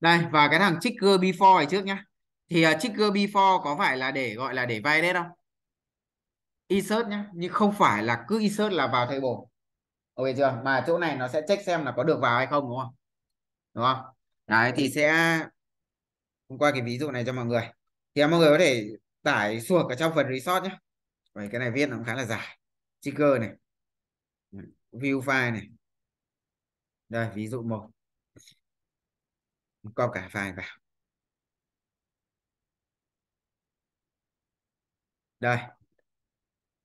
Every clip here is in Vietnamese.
đây và cái thằng trigger before này trước nhá thì uh, trigger before có phải là để gọi là để validate không insert nhá nhưng không phải là cứ insert là vào table ok chưa mà chỗ này nó sẽ check xem là có được vào hay không đúng không đúng không đấy thì sẽ hôm qua cái ví dụ này cho mọi người thì à, mọi người có thể tải xuống ở trong phần resort nhé Vậy cái này viết nó cũng khá là dài trigger này view file này đây ví dụ một co cả vài vào đây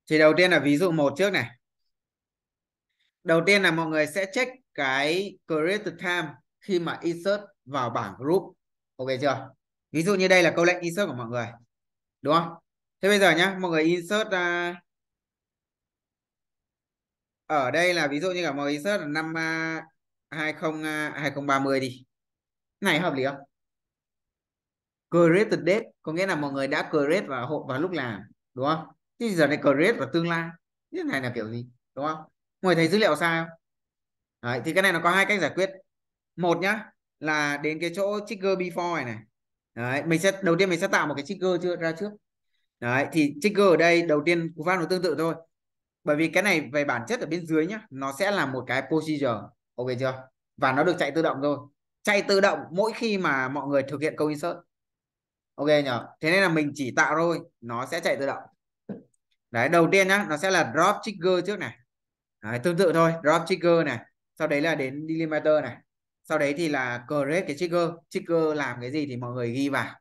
thì đầu tiên là ví dụ một trước này đầu tiên là mọi người sẽ check cái created time khi mà insert vào bảng group ok chưa ví dụ như đây là câu lệnh insert của mọi người đúng không thế bây giờ nhá mọi người insert uh, ở đây là ví dụ như là mọi insert là năm uh, 20 uh, 2030 đi này hợp lý không created date có nghĩa là mọi người đã create và hộ vào lúc làm đúng không thế giờ này create và tương lai thế này là kiểu gì đúng không mọi người thấy dữ liệu sai không Đấy, thì cái này nó có hai cách giải quyết một nhá là đến cái chỗ trigger before này Đấy, mình sẽ đầu tiên mình sẽ tạo một cái trigger chưa ra trước Đấy, thì trigger ở đây đầu tiên cú pháp nó tương tự thôi bởi vì cái này về bản chất ở bên dưới nhá nó sẽ là một cái procedure ok chưa và nó được chạy tự động rồi chạy tự động mỗi khi mà mọi người thực hiện câu insert ok nhở thế nên là mình chỉ tạo thôi nó sẽ chạy tự động đấy đầu tiên nhá nó sẽ là drop trigger trước này đấy, tương tự thôi drop trigger này sau đấy là đến delimiter này sau đấy thì là create cái trigger trigger làm cái gì thì mọi người ghi vào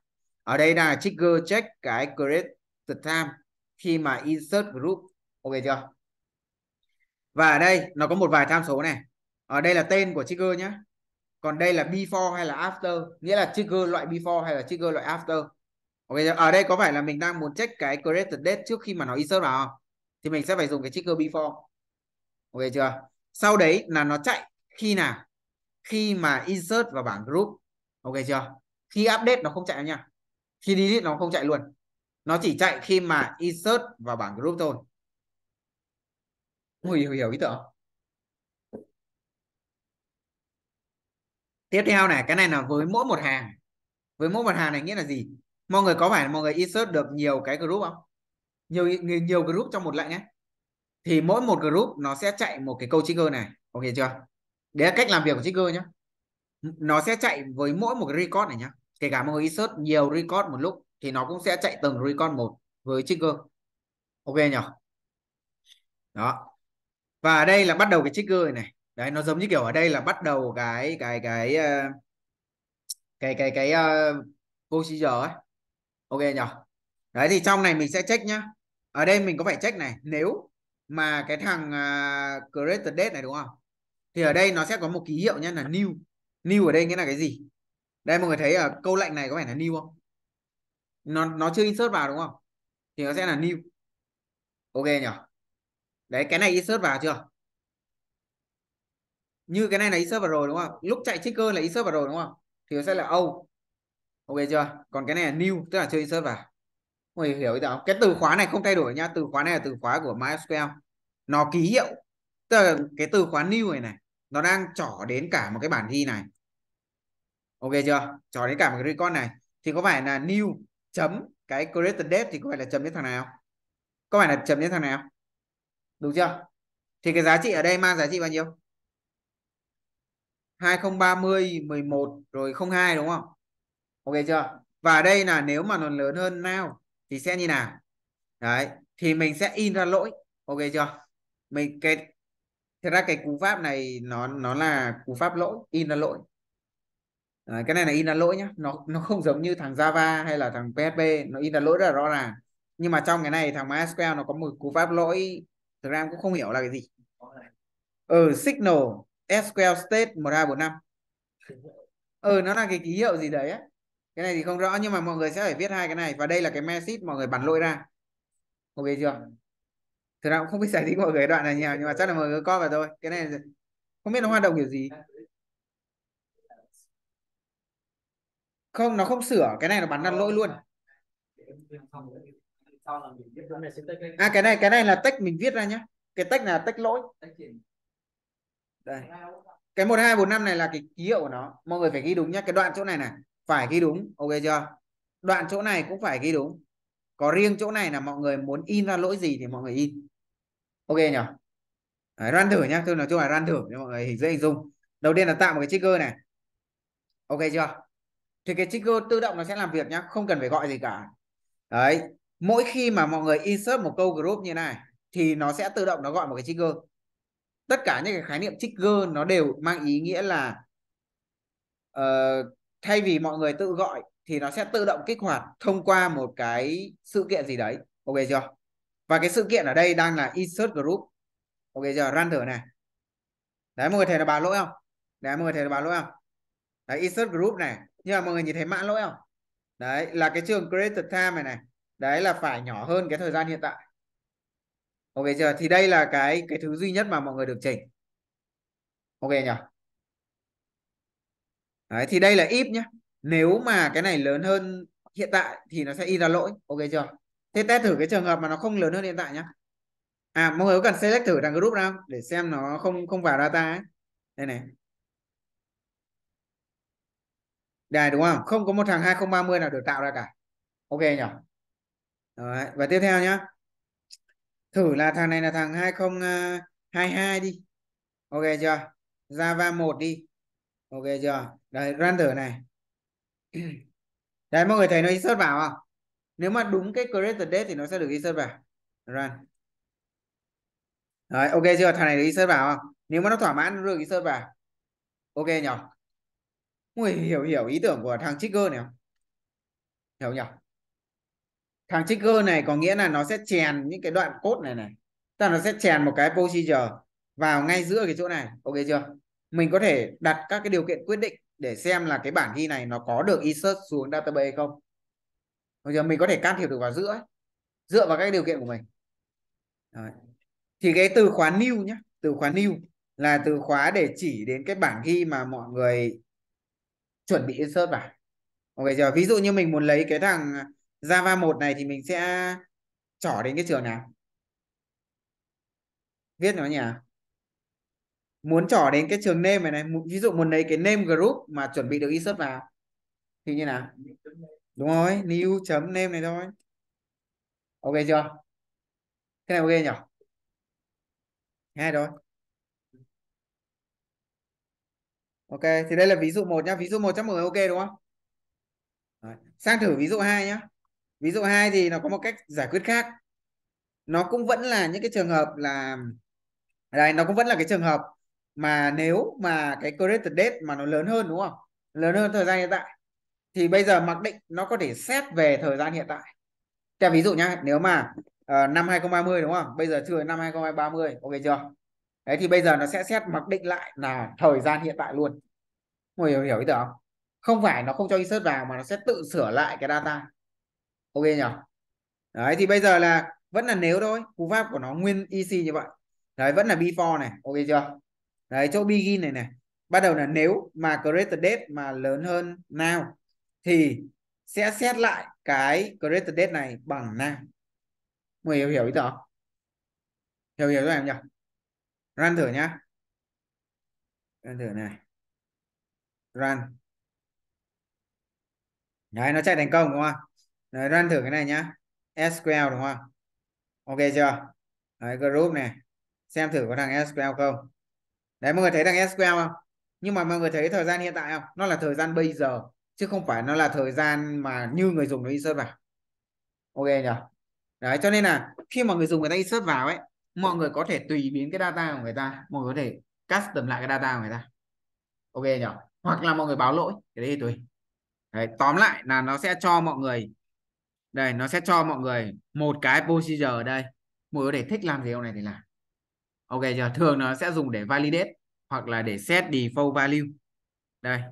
ở đây là trigger check cái create the time khi mà insert group ok chưa và ở đây nó có một vài tham số này ở đây là tên của trigger nhá còn đây là before hay là after nghĩa là trigger loại before hay là trigger loại after ok ở đây có phải là mình đang muốn check cái created date trước khi mà nó insert vào thì mình sẽ phải dùng cái trigger before ok chưa sau đấy là nó chạy khi nào khi mà insert vào bảng group ok chưa khi update nó không chạy nha khi delete nó không chạy luôn nó chỉ chạy khi mà insert vào bảng group thôi hiểu hiểu ý tưởng tiếp theo này cái này là với mỗi một hàng với mỗi một hàng này nghĩa là gì mọi người có phải mọi người insert được nhiều cái group không nhiều nhiều group trong một lệnh ấy thì mỗi một group nó sẽ chạy một cái câu trigger này ok chưa đấy là cách làm việc của trigger nhá nó sẽ chạy với mỗi một cái record này nhá kể cả mọi người insert nhiều record một lúc thì nó cũng sẽ chạy từng record một với trigger ok nhỉ đó và đây là bắt đầu cái trigger này đấy nó giống như kiểu ở đây là bắt đầu cái cái cái ờ, cái cái cái uh, procedure ấy ok nhở đấy thì trong này mình sẽ check nhá ở đây mình có phải check này nếu mà cái thằng uh, à, created date này đúng không thì ở đây nó sẽ có một ký hiệu nhá là new new ở đây nghĩa là cái gì đây mọi người thấy ở câu lệnh này có phải là new không nó nó chưa insert vào đúng không thì nó sẽ là new ok nhở đấy cái này insert vào chưa như cái này là insert vào rồi đúng không lúc chạy checker là insert vào rồi đúng không thì nó sẽ ừ. là old oh. ok chưa còn cái này là new tức là chưa insert vào Mày hiểu ý không? Cái từ khóa này không thay đổi nha, từ khóa này là từ khóa của MySQL. Nó ký hiệu. Tức là cái từ khóa new này này, nó đang trỏ đến cả một cái bản ghi này. Ok chưa? Trỏ đến cả một cái record này thì có phải là new chấm cái created date thì có phải là chấm đến thằng nào? Có phải là chấm đến thằng nào? Đúng chưa? Thì cái giá trị ở đây mang giá trị bao nhiêu? 2030 11 rồi 02 đúng không ok chưa và đây là nếu mà nó lớn hơn nào thì sẽ như nào đấy thì mình sẽ in ra lỗi ok chưa mình cái thật ra cái cú pháp này nó nó là cú pháp lỗi in ra lỗi đấy, cái này là in ra lỗi nhá nó nó không giống như thằng java hay là thằng php nó in ra lỗi rất là rõ ràng nhưng mà trong cái này thằng mysql nó có một cú pháp lỗi thực ra em cũng không hiểu là cái gì Ở ừ, signal SQL state 1245 ừ nó là cái ký hiệu gì đấy cái này thì không rõ nhưng mà mọi người sẽ phải viết hai cái này và đây là cái message mọi người bắn lỗi ra ok chưa thực ra cũng không biết giải thích mọi người đoạn này nhiều nhưng mà chắc là mọi người coi vào thôi cái này không biết nó hoạt động kiểu gì không nó không sửa cái này nó bắn ra lỗi luôn à cái này cái này là tách mình viết ra nhá cái tách là tách lỗi đây cái một hai bốn năm này là cái ký hiệu của nó mọi người phải ghi đúng nhé cái đoạn chỗ này này phải ghi đúng ok chưa đoạn chỗ này cũng phải ghi đúng có riêng chỗ này là mọi người muốn in ra lỗi gì thì mọi người in ok nhỉ Đấy, run thử nhá tôi nói chung là run thử cho mọi người hình dễ hình dung đầu tiên là tạo một cái trigger này ok chưa thì cái trigger tự động nó sẽ làm việc nhá không cần phải gọi gì cả đấy mỗi khi mà mọi người insert một câu group như này thì nó sẽ tự động nó gọi một cái trigger tất cả những cái khái niệm trigger nó đều mang ý nghĩa là uh, thay vì mọi người tự gọi thì nó sẽ tự động kích hoạt thông qua một cái sự kiện gì đấy ok chưa và cái sự kiện ở đây đang là insert group ok chưa run thử này đấy mọi người thấy là báo lỗi không đấy mọi người thấy là báo lỗi không đấy insert group này nhưng mà mọi người nhìn thấy mã lỗi không đấy là cái trường created time này này đấy là phải nhỏ hơn cái thời gian hiện tại ok chưa thì đây là cái cái thứ duy nhất mà mọi người được chỉnh ok nhỉ Đấy, thì đây là if nhé nếu mà cái này lớn hơn hiện tại thì nó sẽ in ra lỗi ok chưa thế test thử cái trường hợp mà nó không lớn hơn hiện tại nhé à mọi người có cần select thử thằng group nào để xem nó không không vào data ấy. đây này đây đúng không không có một thằng 2030 nào được tạo ra cả ok nhỉ Đấy, và tiếp theo nhé thử là thằng này là thằng 2022 ờ, đi ok chưa Java 1 đi ok chưa đấy run thử này đấy mọi người thấy nó insert vào không nếu mà đúng cái creator date thì nó sẽ được insert vào run đấy ok chưa thằng này được insert vào không nếu mà nó thỏa mãn nó được insert vào ok nhỉ mọi người hiểu hiểu ý tưởng của thằng trigger này không hiểu nhỉ thằng trigger này có nghĩa là nó sẽ chèn những cái đoạn cốt này này tức là nó sẽ chèn một cái procedure vào ngay giữa cái chỗ này ok chưa mình có thể đặt các cái điều kiện quyết định để xem là cái bản ghi này nó có được insert xuống database hay không bây giờ mình có thể can thiệp được vào giữa dựa vào các điều kiện của mình Đấy. thì cái từ khóa new nhé từ khóa new là từ khóa để chỉ đến cái bản ghi mà mọi người chuẩn bị insert vào ok chưa ví dụ như mình muốn lấy cái thằng Java 1 này thì mình sẽ trỏ đến cái trường nào? Viết nó nhỉ? Muốn trỏ đến cái trường name này này, ví dụ muốn lấy cái name group mà chuẩn bị được insert vào thì như nào? Đúng rồi, new.name này thôi. Ok chưa? Cái này ok nhỉ? Nghe rồi. Ok, thì đây là ví dụ 1 nhá. Ví dụ 1 chắc mọi người ok đúng không? Rồi. Sang thử ví dụ 2 nhá ví dụ hai thì nó có một cách giải quyết khác nó cũng vẫn là những cái trường hợp là đây nó cũng vẫn là cái trường hợp mà nếu mà cái credit date mà nó lớn hơn đúng không lớn hơn thời gian hiện tại thì bây giờ mặc định nó có thể xét về thời gian hiện tại cho ví dụ nhá nếu mà uh, năm 2030 đúng không bây giờ chưa năm 2030 ok chưa đấy thì bây giờ nó sẽ xét mặc định lại là thời gian hiện tại luôn mọi người hiểu, hiểu ý tưởng không không phải nó không cho insert vào mà nó sẽ tự sửa lại cái data ok nhỉ đấy thì bây giờ là vẫn là nếu thôi cú pháp của nó nguyên EC như vậy đấy vẫn là before này ok chưa đấy chỗ begin này này bắt đầu là nếu mà greater date mà lớn hơn now thì sẽ xét lại cái greater date này bằng now mọi người hiểu ý tớ hiểu hiểu rồi em nhỉ run thử nhá run thử này run đấy nó chạy thành công đúng không rồi run thử cái này nhá. SQL đúng không? Ok chưa? Đấy, group này. Xem thử có thằng SQL không? Đấy mọi người thấy thằng SQL không? Nhưng mà mọi người thấy thời gian hiện tại không? Nó là thời gian bây giờ chứ không phải nó là thời gian mà như người dùng nó insert vào. Ok nhỉ? Đấy cho nên là khi mà người dùng người ta insert vào ấy, mọi người có thể tùy biến cái data của người ta, mọi người có thể custom lại cái data của người ta. Ok nhỉ? Hoặc là mọi người báo lỗi, cái đấy thì tùy. Đấy, tóm lại là nó sẽ cho mọi người đây nó sẽ cho mọi người một cái procedure ở đây mọi người để thích làm gì ông này thì làm ok giờ thường nó sẽ dùng để validate hoặc là để set default value đây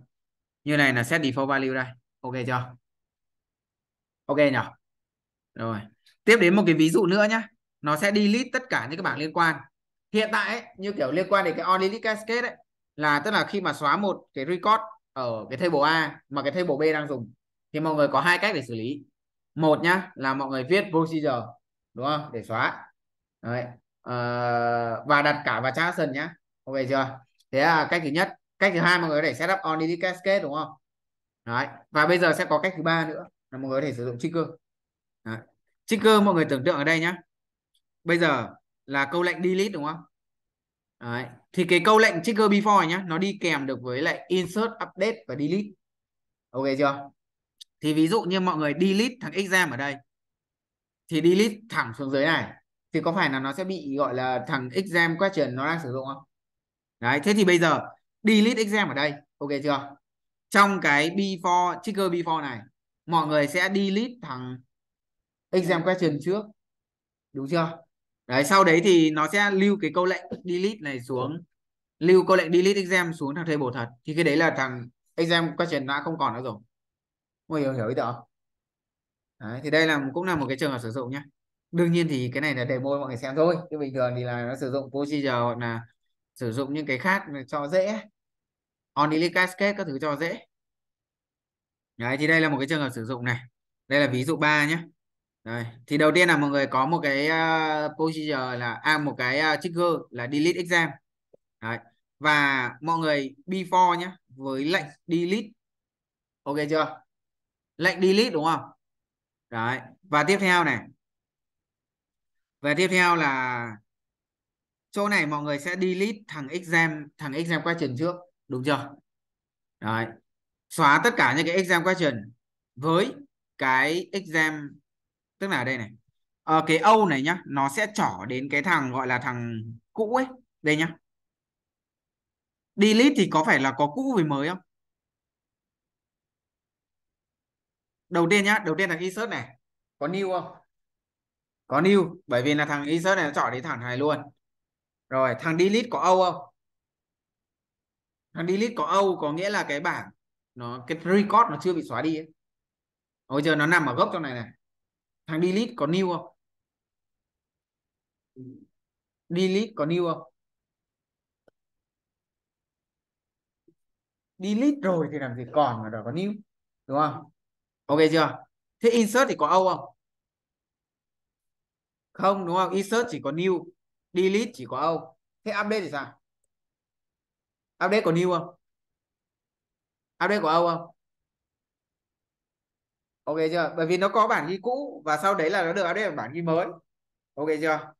như này là set default value đây ok chưa ok nhỉ rồi tiếp đến một cái ví dụ nữa nhá nó sẽ delete tất cả những cái bảng liên quan hiện tại ấy, như kiểu liên quan đến cái orderly cascade ấy là tức là khi mà xóa một cái record ở cái table A mà cái table B đang dùng thì mọi người có hai cách để xử lý một nhá là mọi người viết procedure đúng không để xóa Đấy. À, và đặt cả vào transaction nhá ok chưa thế là cách thứ nhất cách thứ hai mọi người có thể setup on đi cascade đúng không Đấy. và bây giờ sẽ có cách thứ ba nữa là mọi người có thể sử dụng trigger Đấy. trigger mọi người tưởng tượng ở đây nhá bây giờ là câu lệnh delete đúng không Đấy. thì cái câu lệnh trigger before nhá nó đi kèm được với lại insert update và delete ok chưa thì ví dụ như mọi người delete thằng exam ở đây thì delete thẳng xuống dưới này thì có phải là nó sẽ bị gọi là thằng exam question nó đang sử dụng không đấy thế thì bây giờ delete exam ở đây ok chưa trong cái before trigger before này mọi người sẽ delete thằng exam question trước đúng chưa đấy sau đấy thì nó sẽ lưu cái câu lệnh delete này xuống lưu câu lệnh delete exam xuống thằng table thật thì cái đấy là thằng exam question đã không còn nữa rồi mọi người hiểu ý tưởng Đấy, thì đây là cũng là một cái trường hợp sử dụng nhé đương nhiên thì cái này là demo mọi người xem thôi chứ bình thường thì là nó sử dụng procedure hoặc là sử dụng những cái khác cho dễ only cascade các thứ cho dễ đấy thì đây là một cái trường hợp sử dụng này đây là ví dụ 3 nhé đây. thì đầu tiên là mọi người có một cái uh, procedure là à, một cái ờ, trigger là delete exam đấy. và mọi người before nhé với lệnh delete ok chưa lệnh delete đúng không đấy và tiếp theo này và tiếp theo là chỗ này mọi người sẽ delete thằng exam thằng exam question trước đúng chưa đấy xóa tất cả những cái exam question với cái exam tức là ở đây này à, cái âu này nhá nó sẽ trỏ đến cái thằng gọi là thằng cũ ấy đây nhá delete thì có phải là có cũ với mới không đầu tiên nhá đầu tiên là insert này có new không có new bởi vì là thằng insert này nó chọn đi thẳng này luôn rồi thằng delete có âu không thằng delete có âu có nghĩa là cái bảng nó cái record nó chưa bị xóa đi ấy. bây giờ nó nằm ở gốc trong này này thằng delete có new không delete có new không delete rồi thì làm gì còn mà đòi có new đúng không ok chưa thế insert thì có âu không không đúng không insert chỉ có new delete chỉ có âu thế update thì sao update có new không update có âu không ok chưa bởi vì nó có bản ghi cũ và sau đấy là nó được update ở bản ghi mới ok chưa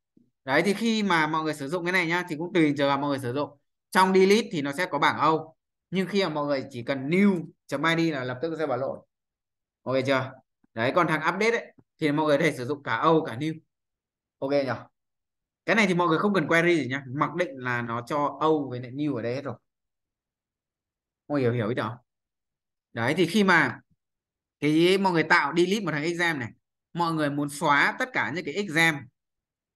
đấy thì khi mà mọi người sử dụng cái này nhá thì cũng tùy chờ mọi người sử dụng trong delete thì nó sẽ có bảng âu nhưng khi mà mọi người chỉ cần new.id là lập tức sẽ bảo lỗi ok chưa đấy còn thằng update ấy, thì mọi người có thể sử dụng cả âu cả new ok nhỉ cái này thì mọi người không cần query gì nhá mặc định là nó cho âu với lại new ở đây hết rồi mọi người hiểu hiểu ý đó đấy thì khi mà cái mọi người tạo delete một thằng exam này mọi người muốn xóa tất cả những cái exam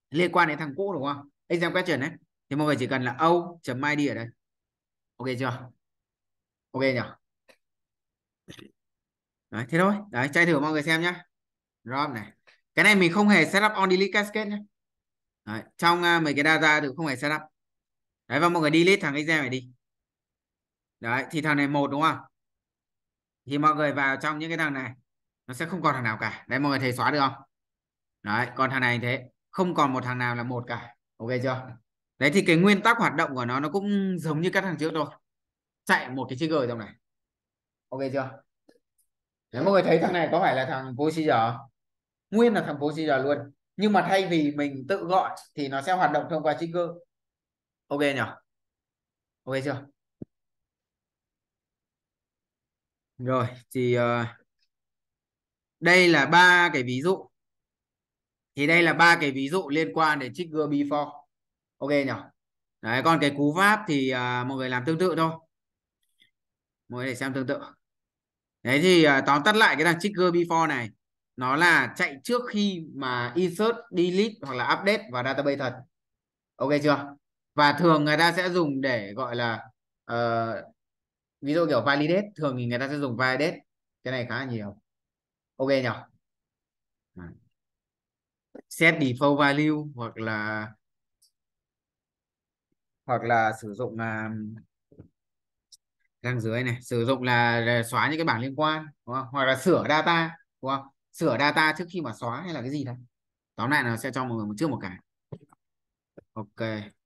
liên quan đến thằng cũ đúng không exam question đấy thì mọi người chỉ cần là âu chấm id ở đây ok chưa ok nhỉ đấy, thế thôi đấy chạy thử mọi người xem nhá rom này cái này mình không hề setup on delete cascade nhé đấy, trong uh, mấy cái data đều không hề setup đấy và mọi người delete thằng exam này đi đấy thì thằng này một đúng không thì mọi người vào trong những cái thằng này nó sẽ không còn thằng nào cả đấy mọi người thấy xóa được không đấy còn thằng này thế không còn một thằng nào là một cả ok chưa đấy thì cái nguyên tắc hoạt động của nó nó cũng giống như các thằng trước thôi chạy một cái trigger trong này ok chưa nếu mọi người thấy thằng này có phải là thằng procedure nguyên là thằng procedure luôn nhưng mà thay vì mình tự gọi thì nó sẽ hoạt động thông qua trigger ok nhỉ ok chưa rồi thì uh, đây là ba cái ví dụ thì đây là ba cái ví dụ liên quan đến trigger before ok nhỉ đấy còn cái cú pháp thì uh, mọi người làm tương tự thôi mọi người để xem tương tự Đấy thì à, tóm tắt lại cái thằng trigger before này nó là chạy trước khi mà insert, delete hoặc là update vào database thật. Ok chưa? Và thường người ta sẽ dùng để gọi là uh, ví dụ kiểu validate, thường thì người ta sẽ dùng validate. Cái này khá là nhiều. Ok nhỉ? Set default value hoặc là hoặc là sử dụng uh, sang dưới này sử dụng là, là xóa những cái bảng liên quan đúng không? hoặc là sửa data đúng không? sửa data trước khi mà xóa hay là cái gì đó tóm lại là sẽ cho mọi người một trước một cái ok